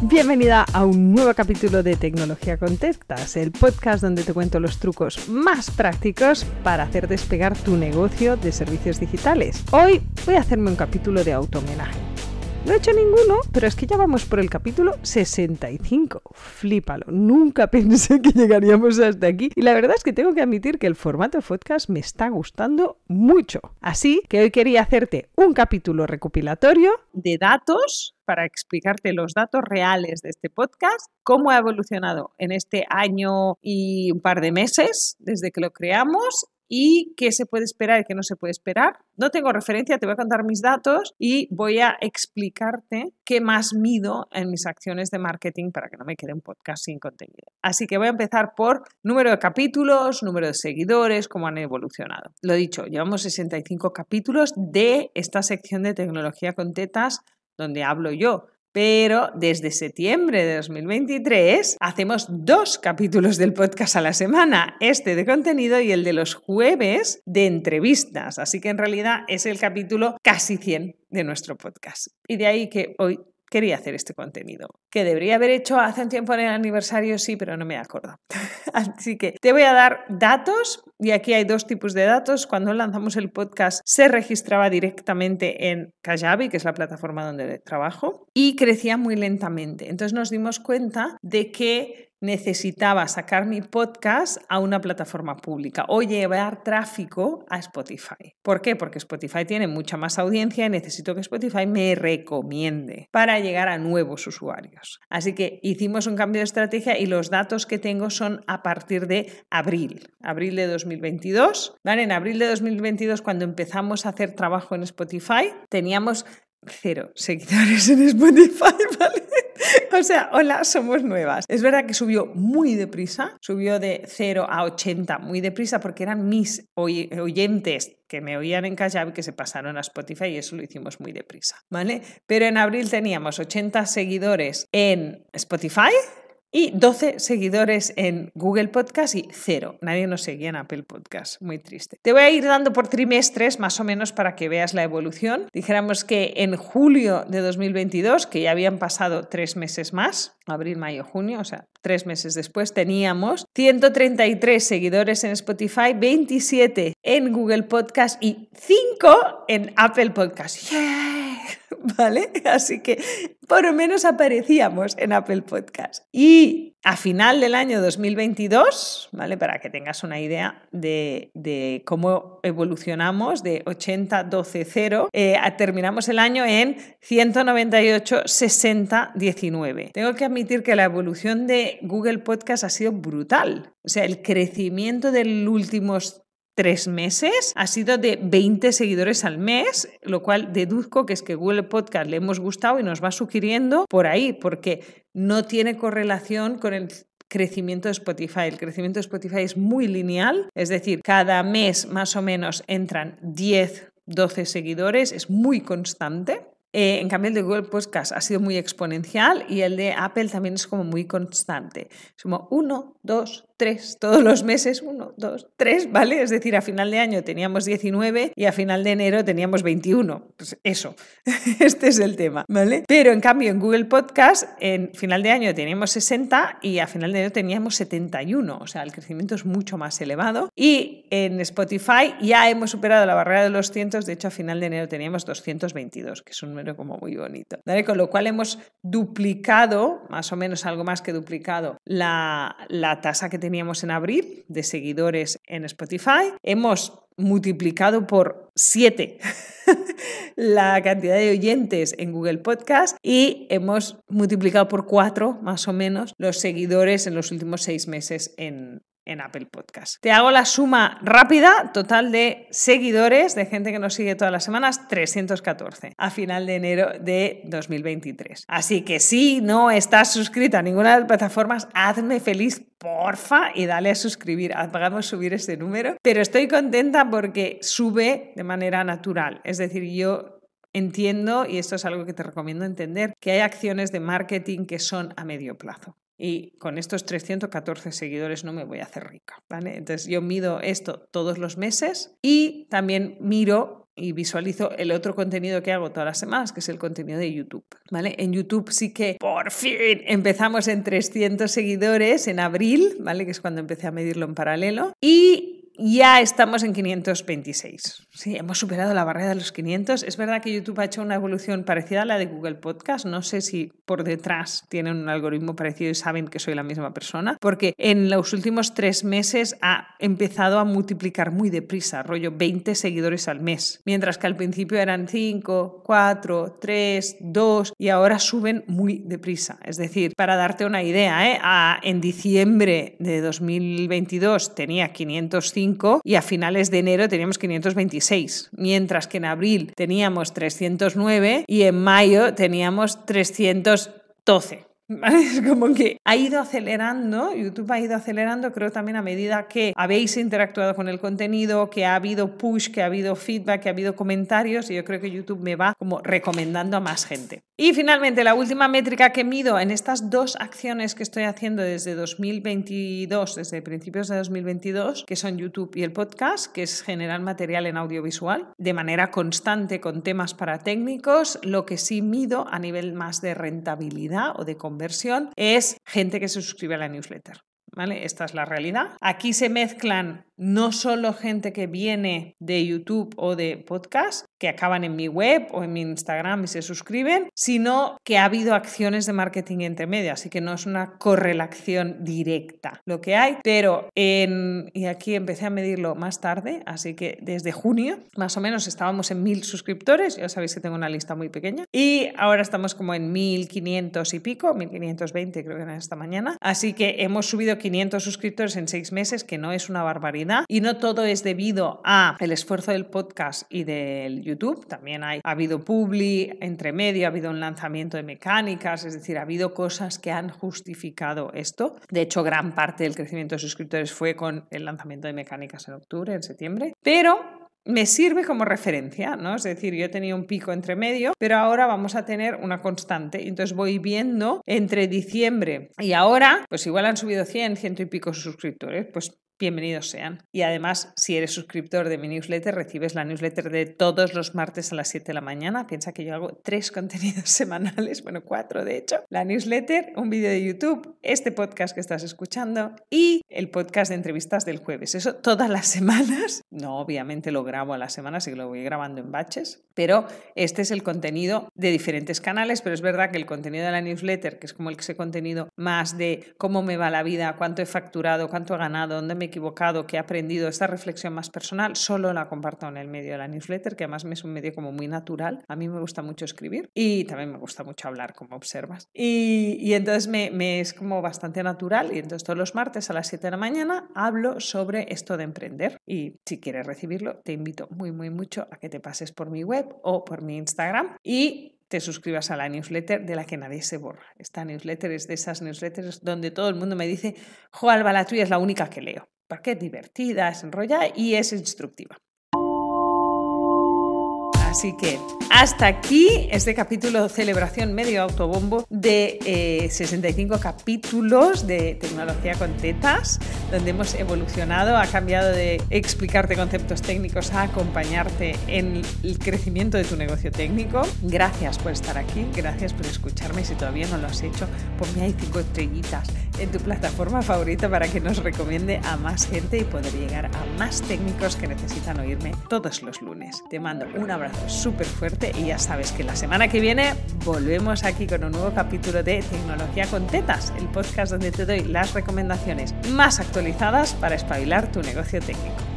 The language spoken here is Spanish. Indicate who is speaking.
Speaker 1: Bienvenida a un nuevo capítulo de Tecnología con el podcast donde te cuento los trucos más prácticos para hacer despegar tu negocio de servicios digitales. Hoy voy a hacerme un capítulo de automenaje no he hecho ninguno, pero es que ya vamos por el capítulo 65. Flípalo. Nunca pensé que llegaríamos hasta aquí. Y la verdad es que tengo que admitir que el formato de podcast me está gustando mucho. Así que hoy quería hacerte un capítulo recopilatorio de datos para explicarte los datos reales de este podcast, cómo ha evolucionado en este año y un par de meses desde que lo creamos y qué se puede esperar y qué no se puede esperar. No tengo referencia, te voy a contar mis datos y voy a explicarte qué más mido en mis acciones de marketing para que no me quede un podcast sin contenido. Así que voy a empezar por número de capítulos, número de seguidores, cómo han evolucionado. Lo dicho, llevamos 65 capítulos de esta sección de tecnología con tetas donde hablo yo pero desde septiembre de 2023 hacemos dos capítulos del podcast a la semana, este de contenido y el de los jueves de entrevistas. Así que en realidad es el capítulo casi 100 de nuestro podcast. Y de ahí que hoy quería hacer este contenido, que debería haber hecho hace un tiempo en el aniversario, sí, pero no me acuerdo. Así que te voy a dar datos y aquí hay dos tipos de datos. Cuando lanzamos el podcast se registraba directamente en Kajabi, que es la plataforma donde trabajo, y crecía muy lentamente. Entonces nos dimos cuenta de que necesitaba sacar mi podcast a una plataforma pública o llevar tráfico a Spotify. ¿Por qué? Porque Spotify tiene mucha más audiencia y necesito que Spotify me recomiende para llegar a nuevos usuarios. Así que hicimos un cambio de estrategia y los datos que tengo son a partir de abril, abril de 2022. ¿Vale? En abril de 2022, cuando empezamos a hacer trabajo en Spotify, teníamos cero seguidores en Spotify, ¿vale? o sea, hola, somos nuevas. Es verdad que subió muy deprisa, subió de 0 a 80 muy deprisa porque eran mis oyentes que me oían en y que se pasaron a Spotify y eso lo hicimos muy deprisa, ¿vale? Pero en abril teníamos 80 seguidores en Spotify, y 12 seguidores en Google Podcast y cero. Nadie nos seguía en Apple Podcast. Muy triste. Te voy a ir dando por trimestres más o menos para que veas la evolución. Dijéramos que en julio de 2022, que ya habían pasado tres meses más, abril, mayo, junio, o sea, tres meses después, teníamos 133 seguidores en Spotify, 27 en Google Podcast y 5 en Apple Podcast. ¡Yeah! ¿vale? Así que por lo menos aparecíamos en Apple Podcast. Y a final del año 2022, ¿vale? Para que tengas una idea de, cómo evolucionamos de 80, 12, 0, terminamos el año en 198, 60, 19. Tengo que admitir que la evolución de Google Podcast ha sido brutal. O sea, el crecimiento del último... últimos tres meses ha sido de 20 seguidores al mes, lo cual deduzco que es que Google Podcast le hemos gustado y nos va sugiriendo por ahí, porque no tiene correlación con el crecimiento de Spotify. El crecimiento de Spotify es muy lineal, es decir, cada mes más o menos entran 10, 12 seguidores, es muy constante. Eh, en cambio, el de Google Podcast ha sido muy exponencial y el de Apple también es como muy constante. Es como 1, 2, tres todos los meses, uno, dos, tres, ¿vale? Es decir, a final de año teníamos 19 y a final de enero teníamos 21. Pues eso, este es el tema, ¿vale? Pero en cambio en Google Podcast, en final de año teníamos 60 y a final de enero teníamos 71, o sea, el crecimiento es mucho más elevado. Y en Spotify ya hemos superado la barrera de los cientos, de hecho a final de enero teníamos 222, que es un número como muy bonito, ¿vale? Con lo cual hemos duplicado, más o menos algo más que duplicado, la, la tasa que teníamos teníamos en abril de seguidores en Spotify. Hemos multiplicado por 7 la cantidad de oyentes en Google Podcast y hemos multiplicado por cuatro más o menos los seguidores en los últimos seis meses en, en Apple Podcast. Te hago la suma rápida, total de seguidores, de gente que nos sigue todas las semanas, 314 a final de enero de 2023. Así que si no estás suscrita a ninguna de las plataformas, hazme feliz porfa y dale a suscribir, hagamos subir ese número. Pero estoy contenta porque sube de manera natural. Es decir, yo entiendo, y esto es algo que te recomiendo entender, que hay acciones de marketing que son a medio plazo y con estos 314 seguidores no me voy a hacer rica, ¿vale? Entonces yo mido esto todos los meses y también miro y visualizo el otro contenido que hago todas las semanas, que es el contenido de YouTube, ¿vale? En YouTube sí que por fin empezamos en 300 seguidores en abril, ¿vale? Que es cuando empecé a medirlo en paralelo y ya estamos en 526. Sí, hemos superado la barrera de los 500. Es verdad que YouTube ha hecho una evolución parecida a la de Google Podcast. No sé si por detrás tienen un algoritmo parecido y saben que soy la misma persona, porque en los últimos tres meses ha empezado a multiplicar muy deprisa, rollo 20 seguidores al mes, mientras que al principio eran 5, 4, 3, 2 y ahora suben muy deprisa. Es decir, para darte una idea, ¿eh? ah, en diciembre de 2022 tenía 505 y a finales de enero teníamos 526, mientras que en abril teníamos 309 y en mayo teníamos 312. como que ha ido acelerando, YouTube ha ido acelerando, creo también a medida que habéis interactuado con el contenido, que ha habido push, que ha habido feedback, que ha habido comentarios, y yo creo que YouTube me va como recomendando a más gente. Y finalmente, la última métrica que mido en estas dos acciones que estoy haciendo desde 2022, desde principios de 2022, que son YouTube y el podcast, que es generar material en audiovisual de manera constante con temas para técnicos, lo que sí mido a nivel más de rentabilidad o de competencia Versión, es gente que se suscribe a la newsletter. ¿Vale? Esta es la realidad. Aquí se mezclan no solo gente que viene de YouTube o de podcast, que acaban en mi web o en mi Instagram y se suscriben, sino que ha habido acciones de marketing entre así que no es una correlación directa lo que hay, pero en, y aquí empecé a medirlo más tarde, así que desde junio más o menos estábamos en mil suscriptores, ya sabéis que tengo una lista muy pequeña, y ahora estamos como en 1500 y pico, 1520 creo que era esta mañana, así que hemos subido 500 suscriptores en seis meses, que no es una barbaridad y no todo es debido a el esfuerzo del podcast y del YouTube, también ha habido publi entre medio, ha habido un lanzamiento de mecánicas, es decir, ha habido cosas que han justificado esto. De hecho, gran parte del crecimiento de suscriptores fue con el lanzamiento de mecánicas en octubre, en septiembre, pero me sirve como referencia, ¿no? Es decir, yo tenía un pico entre medio, pero ahora vamos a tener una constante. Entonces voy viendo entre diciembre y ahora, pues igual han subido 100, ciento y pico suscriptores, pues bienvenidos sean. Y además, si eres suscriptor de mi newsletter, recibes la newsletter de todos los martes a las 7 de la mañana. Piensa que yo hago tres contenidos semanales, bueno, cuatro de hecho. La newsletter, un vídeo de YouTube, este podcast que estás escuchando y el podcast de entrevistas del jueves. Eso todas las semanas. No, obviamente lo grabo a las semanas y lo voy grabando en baches, pero este es el contenido de diferentes canales, pero es verdad que el contenido de la newsletter, que es como el que se contenido más de cómo me va la vida, cuánto he facturado, cuánto he ganado, dónde me equivocado, que he aprendido, esta reflexión más personal, solo la comparto en el medio de la newsletter, que además me es un medio como muy natural. A mí me gusta mucho escribir y también me gusta mucho hablar, como observas. Y, entonces me, es como bastante natural y entonces todos los martes a las 7 de la mañana hablo sobre esto de emprender. Y si quieres recibirlo, te invito muy, muy mucho a que te pases por mi web o por mi Instagram y te suscribas a la newsletter de la que nadie se borra. Esta newsletter es de esas newsletters donde todo el mundo me dice, jo, Alba, la tuya es la única que leo porque es divertida, es enrolla y es instructiva. Así que hasta aquí este capítulo celebración medio autobombo de 65 eh, capítulos de tecnología con tetas, donde hemos evolucionado, ha cambiado de explicarte conceptos técnicos a acompañarte en el crecimiento de tu negocio técnico. Gracias por estar aquí, gracias por escucharme. Si todavía no lo has hecho, ponme hay cinco estrellitas en tu plataforma favorita para que nos recomiende a más gente y poder llegar a más técnicos que necesitan oírme todos los lunes. Te mando un abrazo súper fuerte y ya sabes que la semana que viene volvemos aquí con un nuevo capítulo de Tecnología con Tetas, el podcast donde te doy las recomendaciones más actualizadas para espabilar tu negocio técnico.